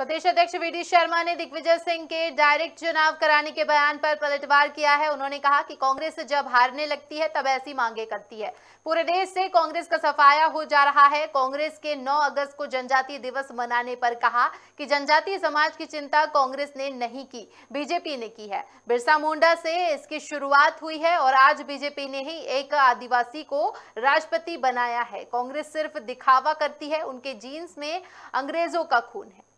प्रदेश अध्यक्ष वी शर्मा ने दिग्विजय सिंह के डायरेक्ट चुनाव कराने के बयान पर पलटवार किया है उन्होंने कहा कि कांग्रेस जब हारने लगती है तब ऐसी मांगे करती है पूरे देश से कांग्रेस का सफाया हो जा रहा है कांग्रेस के 9 अगस्त को जनजातीय दिवस मनाने पर कहा कि जनजातीय समाज की चिंता कांग्रेस ने नहीं की बीजेपी ने की है बिरसा मुंडा से इसकी शुरुआत हुई है और आज बीजेपी ने ही एक आदिवासी को राष्ट्रपति बनाया है कांग्रेस सिर्फ दिखावा करती है उनके जीन्स में अंग्रेजों का खून है